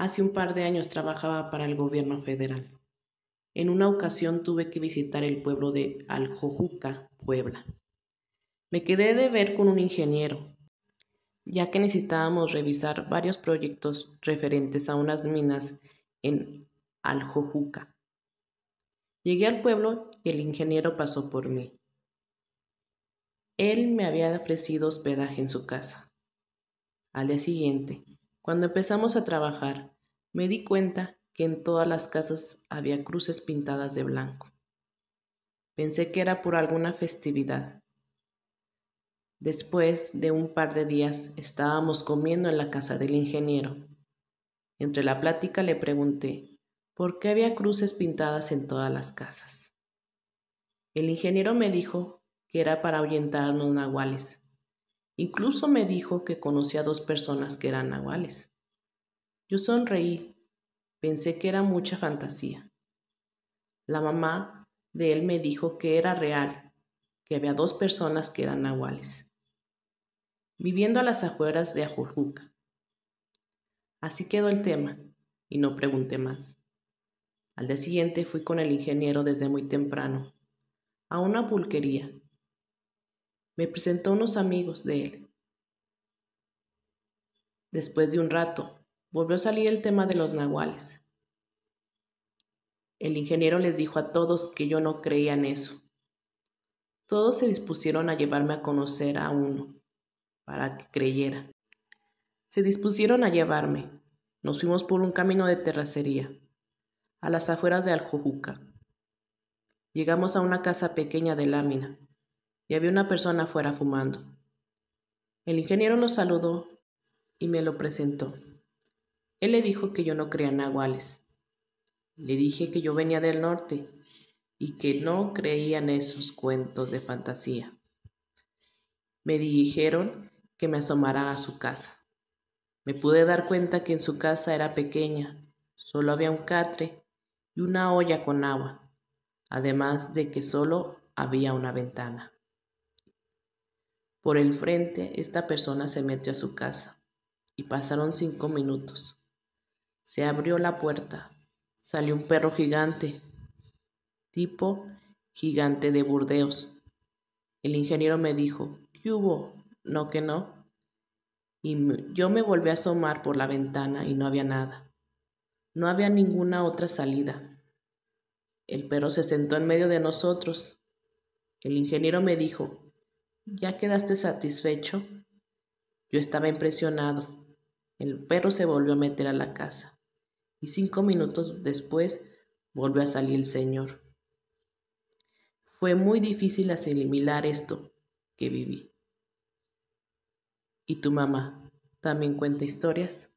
Hace un par de años trabajaba para el gobierno federal. En una ocasión tuve que visitar el pueblo de Aljojuca, Puebla. Me quedé de ver con un ingeniero, ya que necesitábamos revisar varios proyectos referentes a unas minas en Aljojuca. Llegué al pueblo y el ingeniero pasó por mí. Él me había ofrecido hospedaje en su casa. Al día siguiente, cuando empezamos a trabajar, me di cuenta que en todas las casas había cruces pintadas de blanco. Pensé que era por alguna festividad. Después de un par de días estábamos comiendo en la casa del ingeniero. Entre la plática le pregunté por qué había cruces pintadas en todas las casas. El ingeniero me dijo que era para ahuyentar los nahuales, Incluso me dijo que conocía a dos personas que eran nahuales. Yo sonreí, pensé que era mucha fantasía. La mamá de él me dijo que era real, que había dos personas que eran nahuales, viviendo a las afueras de Ajurjuca. Así quedó el tema, y no pregunté más. Al día siguiente fui con el ingeniero desde muy temprano, a una pulquería, me presentó unos amigos de él. Después de un rato, volvió a salir el tema de los nahuales. El ingeniero les dijo a todos que yo no creía en eso. Todos se dispusieron a llevarme a conocer a uno, para que creyera. Se dispusieron a llevarme. Nos fuimos por un camino de terracería, a las afueras de Aljojuca. Llegamos a una casa pequeña de lámina, y había una persona afuera fumando. El ingeniero lo saludó y me lo presentó. Él le dijo que yo no creía en Aguales. Le dije que yo venía del norte y que no creía en esos cuentos de fantasía. Me dijeron que me asomara a su casa. Me pude dar cuenta que en su casa era pequeña, solo había un catre y una olla con agua, además de que solo había una ventana. Por el frente, esta persona se metió a su casa y pasaron cinco minutos. Se abrió la puerta. Salió un perro gigante, tipo gigante de Burdeos. El ingeniero me dijo, ¿qué hubo? No que no. Y yo me volví a asomar por la ventana y no había nada. No había ninguna otra salida. El perro se sentó en medio de nosotros. El ingeniero me dijo, ¿Ya quedaste satisfecho? Yo estaba impresionado. El perro se volvió a meter a la casa. Y cinco minutos después volvió a salir el señor. Fue muy difícil asimilar esto que viví. ¿Y tu mamá también cuenta historias?